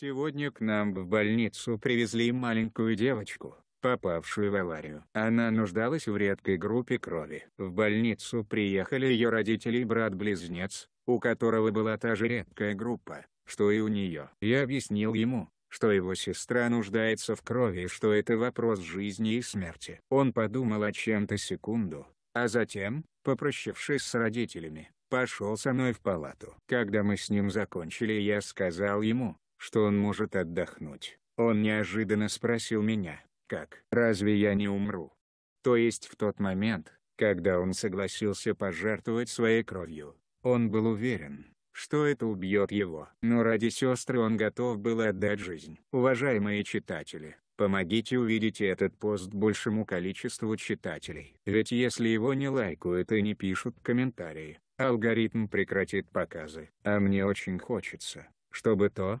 Сегодня к нам в больницу привезли маленькую девочку, попавшую в аварию. Она нуждалась в редкой группе крови. В больницу приехали ее родители и брат-близнец, у которого была та же редкая группа, что и у нее. Я объяснил ему, что его сестра нуждается в крови и что это вопрос жизни и смерти. Он подумал о чем-то секунду, а затем, попрощавшись с родителями, пошел со мной в палату. Когда мы с ним закончили я сказал ему, что он может отдохнуть. Он неожиданно спросил меня, как «Разве я не умру?» То есть в тот момент, когда он согласился пожертвовать своей кровью, он был уверен, что это убьет его. Но ради сестры он готов был отдать жизнь. Уважаемые читатели, помогите увидеть этот пост большему количеству читателей. Ведь если его не лайкают и не пишут комментарии, алгоритм прекратит показы. А мне очень хочется, чтобы то,